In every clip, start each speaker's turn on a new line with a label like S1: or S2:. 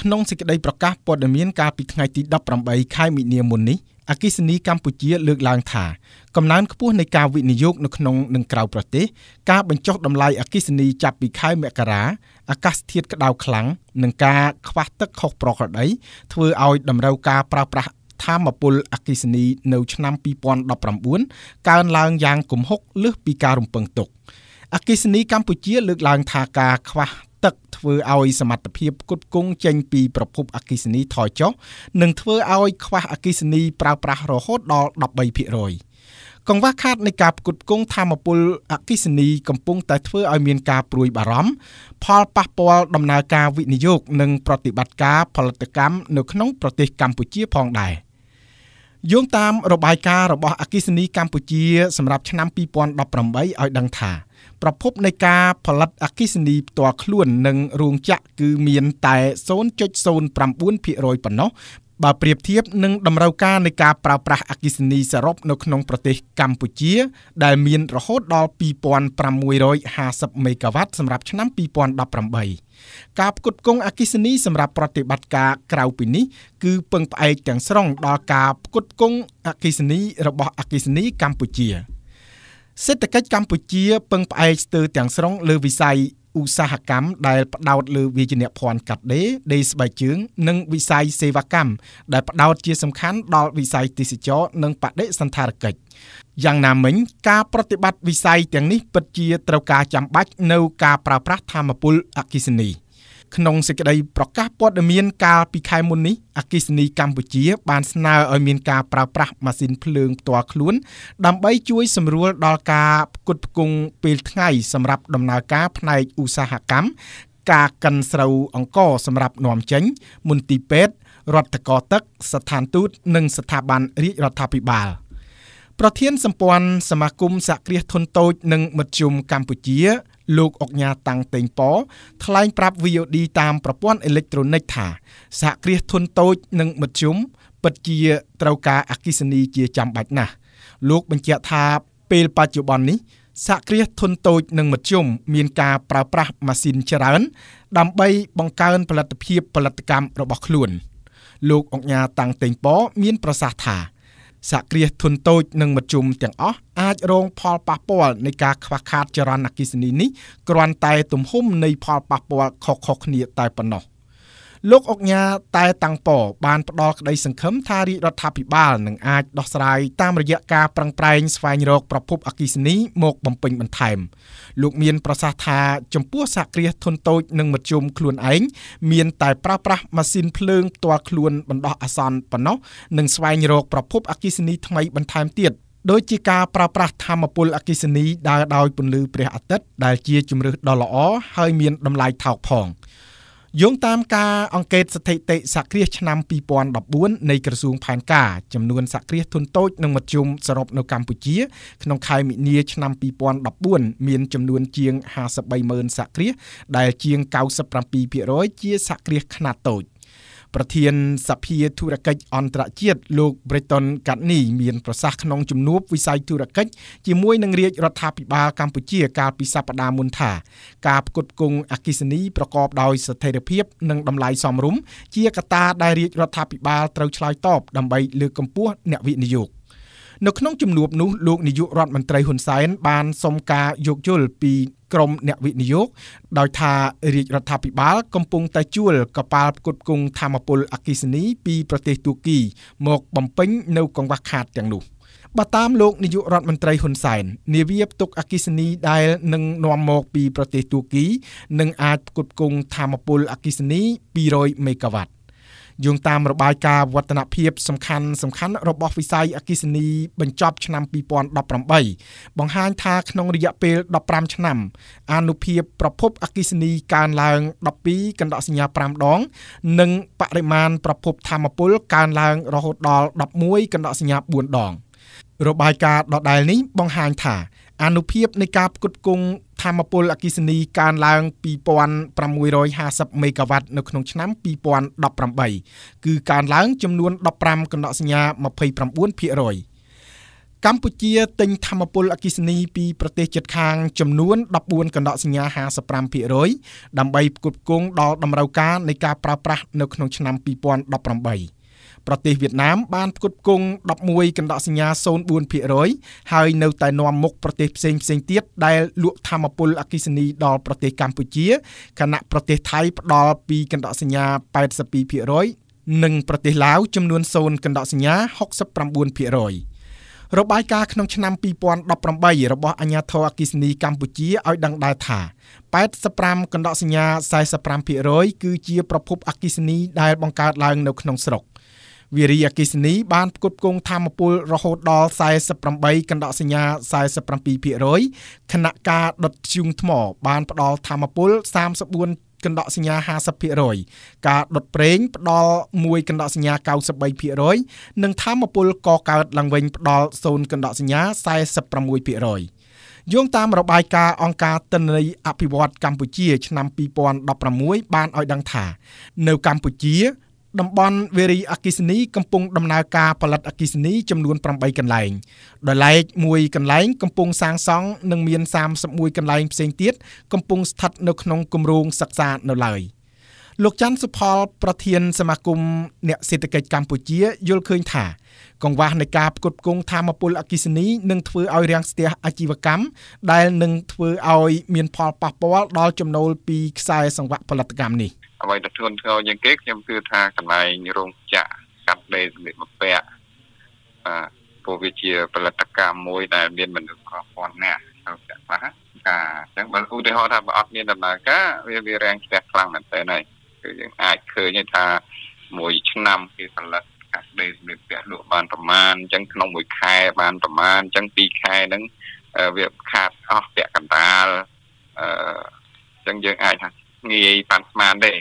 S1: ក្នុងសេចក្តីប្រកាសព័ត៌មាន កាលពីថ្ងៃទី18ខែមីនាមុននេះអគិសនីកម្ពុជាលើកឡើងថាកំណើនខ្ពស់នៃការវិនិយោគនៅក្នុងនិងក្រៅប្រទេសការបញ្ចុះតម្លៃអគិសនី ចាប់ពីខែមករាអាកាសធាតុក្តៅខ្លាំងនិងការខ្វះទឹកខុសប្រក្រតីធ្វើឲ្យតម្រូវការប្រើប្រាស់ធម្មពលអគិសនីនៅឆ្នាំ2019កើនឡើងយ៉ាងគំហុកលើសពីការរំពឹងទុកអគិសនីកម្ពុជាលើកឡើងថាការខ្វះទឹកធ្វើឲ្យសមត្ថភាពផ្គត់ផ្គង់ចេញពីប្រភពអគិសនីថយចុះនិងធ្វើឲ្យខ្វះអគិសនីប្រើប្រាស់រហូតដល់13%កង្វះខាតនៃការផ្គត់ផ្គង់ធមពលអគិសនីកំពុងតែធ្វើឲ្យមានការព្រួយបារម្ភផលប៉ះពាល់ដំណើរការវិនិយោគនិងប្រតិបត្តិការផលិតកម្មនៅក្នុងប្រទេសកម្ពុជាផងដែរយោងតាមរបាយការណ៍របស់អគិសនីកម្ពុជាសម្រាប់ឆ្នាំ2018ឲ្យដឹងថាប្រភពនៃការផលិតអគិសនីផ្ទាល់ខ្លួននិងរោងចក្រគឺមានតែ0.09%ប៉ុណ្ណោះបើប្រៀបធៀបនឹងតម្រូវការនៃការប្រើប្រាស់អគិសនីសរុបនៅក្នុងប្រទេសកម្ពុជា ដែលមានរហូតដល់2650មេហ្គាវ៉ាត់សម្រាប់ឆ្នាំ2018ការផ្គត់ផ្គង់អគិសនីសម្រាប់ប្រតិបត្តិការក្រៅពីនេះគឺពឹងផ្អែកទាំងស្រុងដល់ការផ្គត់ផ្គង់អគិសនីរបស់អគិសនីកម្ពុជា។សេដ្ឋកិច្ចកម្ពុជាពឹងផ្អែកស្ទើរទាំងស្រុងលើវិស័យឧស្សាហកម្មដែលផ្ដោតលើវាជាអ្នកភ័ណ្ឌកាត់ដេរដេរស្បែកជើងនិងវិស័យសេវាកម្មដែលផ្ដោតជាសំខាន់ដល់វិស័យទេសចរនិងបដិសណ្ឋារកិច្ចយ៉ាងណាមិញការប្រតិបត្តិវិស័យទាំងនេះពិតជាត្រូវការចាំបាច់នៅការប្រើប្រាស់ធម្មពលអគិសនី។ក្នុងសេចក្តីប្រកាសព័ត៌មានកាលពីខែមុននេះអគិសនីកម្ពុជា បានស្នើឲ្យមានការប្រើប្រាស់ម៉ាស៊ីនភ្លើងផ្ទាល់ខ្លួន ដើម្បីជួយសម្រួលដល់ការផ្គត់ផ្គង់ពេលថ្ងៃ សម្រាប់ដំណើរការ ផ្នែកឧស្សាហកម្មការកិនស្រូវអង្ករសម្រាប់នាំចេញមន្ទីរពេទ្យរដ្ឋកោទឹកស្ថានទូតនិងស្ថាប័នរាជរដ្ឋាភិបាល ប្រធានសម្ព័ន្ធសមាគមសហគ្រាសធុនតូច និងមធ្យមកម្ពុជាលោកអុកញ៉ាតាំងតេងប៉ថ្លែងប្រាប់ VOD តាមប្រព័ន្ធអេឡិចត្រូនិកថាសហគ្រាសធុនតូចនិងមធ្យមពិតជាត្រូវការអគិសនីជាចាំបាច់ណាស់លោកបញ្ជាក់ថាពេលបច្ចុប្បន្ននេះសហគ្រាសធុនតូចនិងមធ្យមមានការប្រើប្រាស់ម៉ាស៊ីនច្រើន ដើម្បីបង្កើនផលិតភាព ផលិតកម្មរបស់ខ្លួនលោកអង្គការតាំងតេងប៉មាន ប្រសាសន៍ថាសហគ្រាសធុនតូចនិងមធ្យមទាំងអស់អាចរង ផលប៉ះពាល់នៃការខ្វះខាតចរន្តអគ្គិសនីនេះគ្រាន់តែ ទំហំនៃផលប៉ះពាល់ខុសៗគ្នាតែប៉ុណ្ណោះ។លោកអុកញ៉ាតែតាំងពបានផ្ដល់ក្តីសង្ឃឹមថារាជរដ្ឋាភិបាលនឹងអាចដោះស្រាយតាមរយៈការប្រឹងប្រែងស្វែងរកប្រភពអគិសនីមកបំពេញបន្ថែម លោកមានប្រសាសន៍ថាចំពោះសហគ្រាសធុនតូចនិងមធ្យមខ្លួនឯងមានតែប្រើប្រាស់ម៉ាស៊ីនភ្លើងផ្ទាល់ខ្លួនបណ្ដោះអាសន្នប៉ុណ្ណោះនិងស្វែងរកប្រភពអគិសនីថ្មីបន្ថែមទៀតដោយជាការប្រើប្រាស់ធម្មពលអគិសនីដើរដោយពន្លឺព្រះអាទិត្យដែលជាជំរើសដ៏ល្អហើយមានតម្លៃថោកផង។យោងតាមការអង្កេតស្ថិតិសក្តិឆ្នាំ2014នៃក្រសួងផែនការចំនួនសក្តិធុនតូចនិងមធ្យមសរុបនៅកម្ពុជាក្នុងខែមិនិលឆ្នាំ2014មានចំនួនជាង53ម៉ឺនសក្តិដែលជាង97%ជាសក្តិខ្នាតតូច។ប្រធានសភាធុរកិច្ចអន្តរជាតិលោក Breton Gatni មានប្រសាសន៍ក្នុងជំនួបវិស័យធុរកិច្ចជាមួយនឹងរាជរដ្ឋាភិបាលកម្ពុជាកាលពីសប្តាហ៍មុនថាការផ្គត់ផ្គង់អគិសនីប្រកបដោយស្ថិរភាពនិងតម្លៃសមរម្យជាកត្តាដែលរាជរដ្ឋាភិបាលត្រូវឆ្លើយតបដើម្បីលើកកម្ពស់អ្នកវិនិយោគនៅក្នុងជំនួបនោះលោកនាយករដ្ឋមន្ត្រីហ៊ុនសែនបានសុំការយោគយល់ពីក្រុមអ្នកវិនិយោគដោយថារាជរដ្ឋាភិបាលកំពុង តែជួលកប៉ាល់ផ្គត់ផ្គង់ធម្មពលអគិសនីពីប្រទេសទូគី មកបំពេញនៅកង្វះខាតទាំងនោះបើតាមលោកនាយករដ្ឋមន្ត្រីហ៊ុនសែននាវាផ្ទុកអគិសនីដែលនឹងនាំមកពីប្រទេសទូគីនឹងអាចផ្គត់ផ្គង់ធម្មពលអគិសនី200មេហ្គាវ៉ាត់យោងតាមរបាយការណ៍វឌ្ឍនភាពសំខាន់សំខាន់របស់វិស័យអគិសនី បញ្ចប់ឆ្នាំ2018បង្ហាញថាក្នុងរយៈពេល15ឆ្នាំអនុភាពប្រភពអគិសនីកើនឡើង12កណ្ដកសញ្ញា5ដង និងបរិមាណប្រភពធម្មពលកើនឡើងរហូតដល់11កណ្ដកសញ្ញា4ដងរបាយការណ៍ដដែលនេះបង្ហាញថាអនុភាពនៃការផ្គត់ផ្គង់ធម្មពលអគិសនីកើនឡើង2650មេហ្គាវ៉ាត់នៅក្នុងឆ្នាំ2018គឺកើនឡើងចំនួន15កណ្ដកសញ្ញា29%កម្ពុជាទិញធម្មពលអគិសនីពីប្រទេសជិតខាងចំនួន14កណ្ដកសញ្ញា55%ដើម្បីផ្គត់ផ្គង់ដល់តម្រូវការនៃការប្រើប្រាស់នៅក្នុងឆ្នាំ2018ប្រទេសវៀតណាមបានផ្គត់ផ្គង់11កណ្ដោសញ្ញា04%ហើយនៅតែនាំមុខប្រទេសផ្សេងផ្សេងទៀតដែលលក់ធម្មពលអគិសនីដល់ប្រទេសកម្ពុជាខណៈប្រទេសថៃផ្ដល់2កណ្ដោសញ្ញា82%និងប្រទេសឡាវចំនួន0កណ្ដោសញ្ញា69%របាយការណ៍ក្នុងឆ្នាំ2018របស់អាជ្ញាធរអគិសនីកម្ពុជាឲ្យដឹងដែរថា85កណ្ដោសញ្ញា45%គឺជាប្រភពអគិសនីដែលបង្កើតឡើងនៅក្នុងស្រុក។វិរិយអកិសនីបានផ្គត់ផ្គង់ធម្មពលរហូតដល់48កណ្ដកសញ្ញា47%ខណៈការដុតធ្យូងថ្មបានផ្ដល់ធម្មពល34កណ្ដកសញ្ញា50%ការដុតប្រេងផ្ដល់1កណ្ដកសញ្ញា93%និងធម្មពលកកើតឡើងវិញផ្ដល់0កណ្ដកសញ្ញា46%យោងតាមរបាយការណ៍អង្គការទិន្នន័យអភិវឌ្ឍកម្ពុជាឆ្នាំ2016បានឲ្យដឹងថានៅកម្ពុជាតំបន់វេរីអគិសនីកំពុងដំណើរការផលិតអគិសនីចំនួន8កន្លែងដោយឡែកមួយកន្លែង កំពុងសាងសង់និងមាន31កន្លែងផ្សេងទៀតកំពុងស្ថិតនៅក្នុងគម្រោងសិក្សានៅឡើយលោកច័ន្ទសុផលប្រធានសមាគមអ្នកសេដ្ឋកិច្ចកម្ពុជាយល់ឃើញថាកង្វះនៃការផ្គត់ផ្គង់ធមពលអគិសនីនឹងធ្វើឲ្យរាំងស្ទះអាជីវកម្មដែលនឹងធ្វើឲ្យ មានផលប៉ះពាល់ដល់ចំណូលពីខ្សែសង្វាក់ផលិតកម្មនេះ។
S2: អ្វីដែលធ្ងន់ធ្ងរជាងគេខ្ញុំគឺថាកន្លែងរោងចក្រកាត់ដេរសម្ភារបំពាក់បាទព្រោះវាជាផលិតកម្មមួយ ដែលមានមនុស្សគ្រប់ពាន់នាក់ចូលចិត្តខ្លះការអញ្ចឹងបើឧទាហរណ៍ថាបើអត់មានដំណើរការវាវារាំងស្ទះខ្លាំងមែនទែនហើយគឺយើងអាចឃើញថាមួយឆ្នាំគេផលិតកាត់ដេរសម្ភារពាក់លក់បានប្រមាណអញ្ចឹងក្នុងមួយខែ បានប្រមាណអញ្ចឹងពីរខែហ្នឹងវាខាតអស់ពាក់កណ្ដាលអឺអញ្ចឹងយើងអាចថាងាយប៉ាន់ស្មានទេ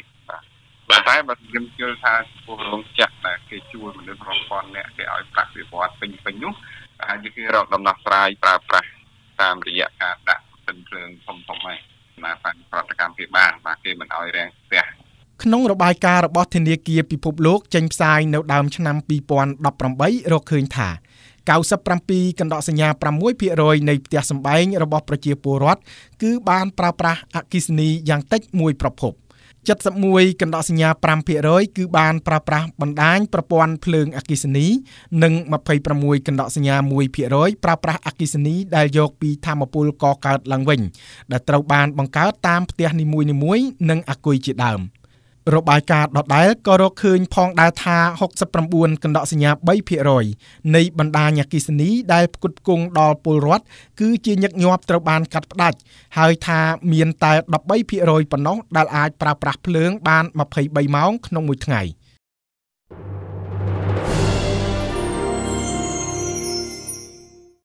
S2: បាទតែបើខ្ញុំជឿថាពលរងចាក់ដែលគេជួយមនុស្សរាប់ពាន់អ្នកគេឲ្យប្រាក់វិវត្តពេញពេញនោះអាចគេរកដំណោះស្រាយប្រើប្រាស់តាមរយៈការដាក់ពិនភ្លើងធំធំហ្នឹងណាបានប្រតិកម្មពីបានបាទគេមិនឲ្យរាំងស្ទះ
S1: ក្នុងរបាយការណ៍របស់ធនាគារពិភពលោកចេញផ្សាយ នៅដើមឆ្នាំ2018រកឃើញថា97កណ្ដកសញ្ញា6%នៃផ្ទះសម្បែងរបស់ប្រជាពលរដ្ឋគឺបានប្រើប្រាស់អគិសនីយ៉ាងតិចមួយប្រភព។71កណ្ដោសញ្ញា5%គឺបានប្រើប្រាស់បណ្ដាញប្រព័ន្ធភ្លើងអគិសនីនិង26កណ្ដោសញ្ញា1%ប្រើប្រាស់អគិសនីដែលយកពីធម្មពលកកើតឡើងវិញដែលត្រូវបានបង្កើតតាមផ្ទះនីមួយៗនិងអាគុយជាដើម។របាយការណ៍ដដែលក៏រកឃើញផងដែរថា69កណ្ដកសញ្ញា3%នៃបណ្ដាញអគិសនីដែលផ្គត់ផ្គង់ដល់ពលរដ្ឋគឺជាញឹកញាប់ត្រូវបានកាត់ផ្ដាច់ហើយថាមានតែ13%ប៉ុណ្ណោះដែលអាចប្រើប្រាស់ភ្លើងបាន23ម៉ោងក្នុងមួយថ្ងៃ។